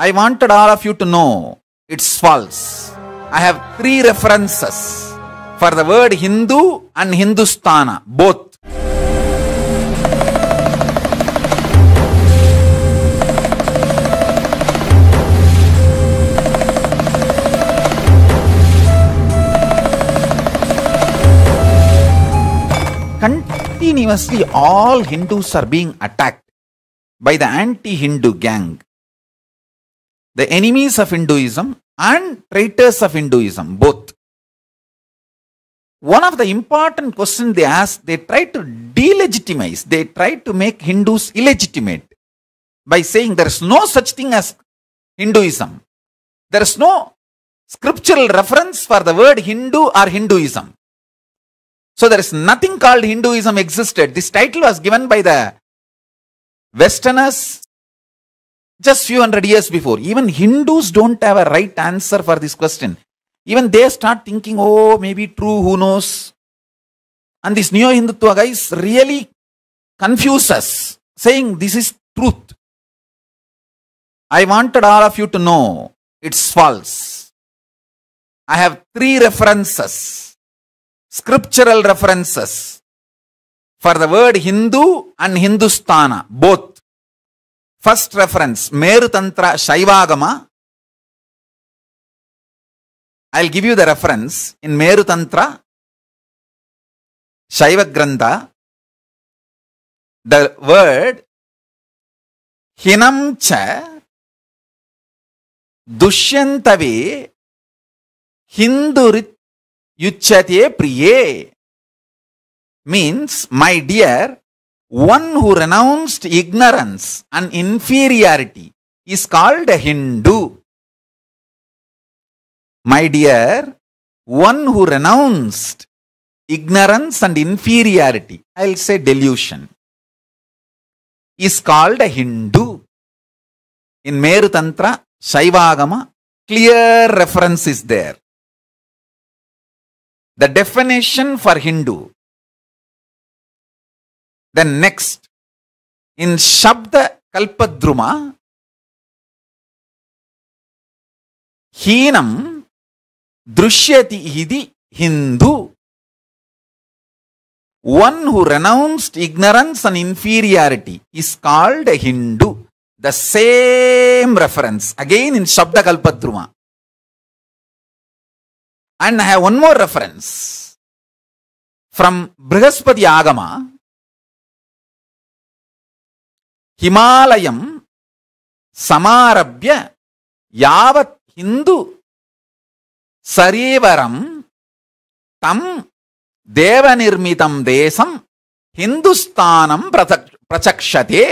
I wanted all of you to know it's false. I have three references for the word Hindu and Hindustana, both. Continuously, all Hindus are being attacked by the anti Hindu gang the enemies of Hinduism and traitors of Hinduism, both. One of the important questions they asked, they tried to delegitimize, they tried to make Hindus illegitimate by saying there is no such thing as Hinduism. There is no scriptural reference for the word Hindu or Hinduism. So there is nothing called Hinduism existed. This title was given by the Westerners just few hundred years before even hindus don't have a right answer for this question even they start thinking oh maybe true who knows and this neo hindutva guys really confuse us saying this is truth i wanted all of you to know it's false i have three references scriptural references for the word hindu and hindustana both first reference Merutantra Shaivagama I give you the reference in Merutantra శైవ గ్రంథ the word హినం చ దుష్యంతవి హిందురి యుచ్చతే ప్రియే means my dear One who renounced ignorance and inferiority is called a Hindu. My dear, one who renounced ignorance and inferiority, I'll say delusion, is called a Hindu. In Meru Tantra, Shaivagama, clear reference is there. The definition for Hindu Then next, in Shabda Kalpadruma, Heenam Drushyati Hidi Hindu. One who renounced ignorance and inferiority is called a Hindu. The same reference again in Shabda Kalpadruma. And I have one more reference from Brihaspati Agama. ಹಿಮಾಲಯಂ ಸಮಾರಭ್ಯ ಯಾವತ್ ಹಿಂದೂ ಸರೀವರಂ ತಂ ದೇವನಿರ್ಮಿತಂ ದೇಶಂ ಹಿಂದೂಸ್ತಾನಂ ಪ್ರಚಕ್ಷತೆ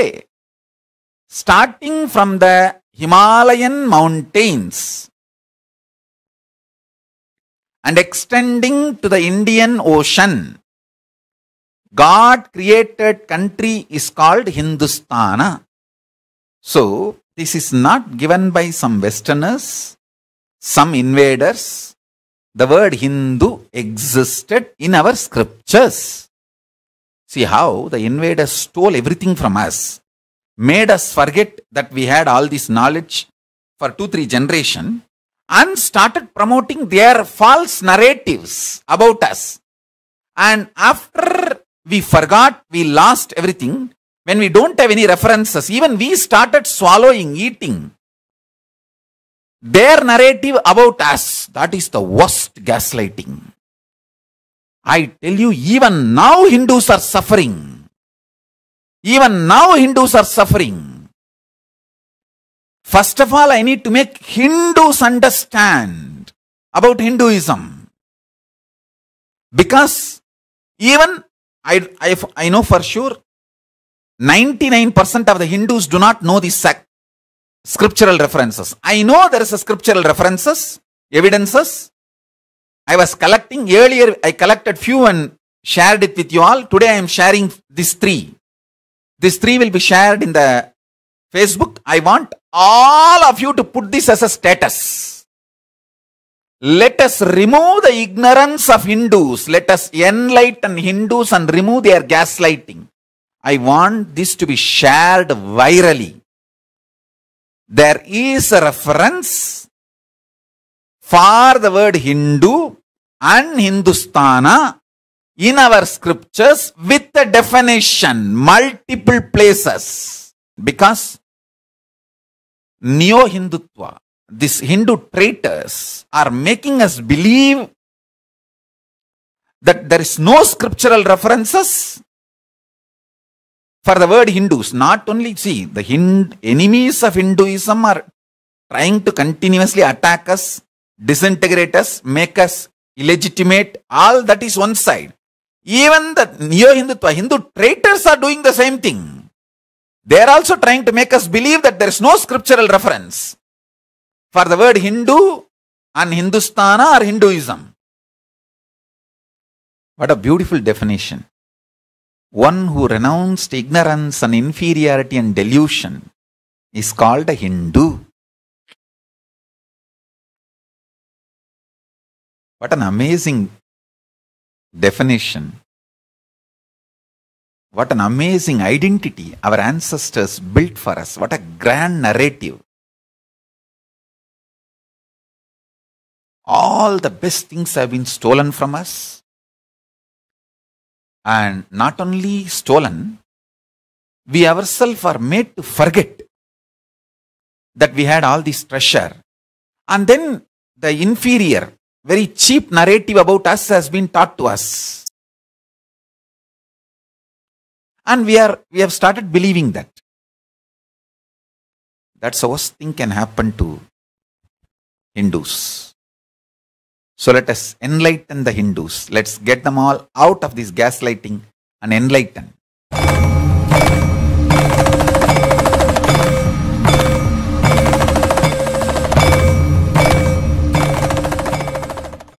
starting from the Himalayan mountains and extending to the Indian ocean God created country is called Hindustana. So, this is not given by some Westerners, some invaders. The word Hindu existed in our scriptures. See how the invaders stole everything from us, made us forget that we had all this knowledge for two, three generation and started promoting their false narratives about us. And after we forgot, we lost everything. When we don't have any references, even we started swallowing, eating. Their narrative about us, that is the worst gaslighting. I tell you, even now Hindus are suffering. Even now Hindus are suffering. First of all, I need to make Hindus understand about Hinduism. Because even I, I, I know for sure 99% of the Hindus do not know these scriptural references. I know there is a scriptural references, evidences. I was collecting earlier, I collected few and shared it with you all. Today I am sharing these three. These three will be shared in the Facebook. I want all of you to put this as a status. Let us remove the ignorance of Hindus. Let us enlighten Hindus and remove their gaslighting. I want this to be shared virally. There is a reference for the word Hindu and Hindustana in our scriptures with the definition multiple places because neo hindutva these Hindu traitors are making us believe that there is no scriptural references for the word Hindus. Not only, see, the Hind, enemies of Hinduism are trying to continuously attack us, disintegrate us, make us illegitimate. All that is one side. Even the neo-Hindutva, Hindu traitors are doing the same thing. They are also trying to make us believe that there is no scriptural reference for the word Hindu and Hindustana or Hinduism. What a beautiful definition. One who renounced ignorance and inferiority and delusion is called a Hindu. What an amazing definition. What an amazing identity our ancestors built for us. What a grand narrative. all the best things have been stolen from us. And not only stolen, we ourselves are made to forget that we had all this treasure. And then the inferior, very cheap narrative about us has been taught to us. And we are we have started believing that. That's the worst thing can happen to Hindus. So let us enlighten the Hindus. Let's get them all out of this gaslighting and enlighten.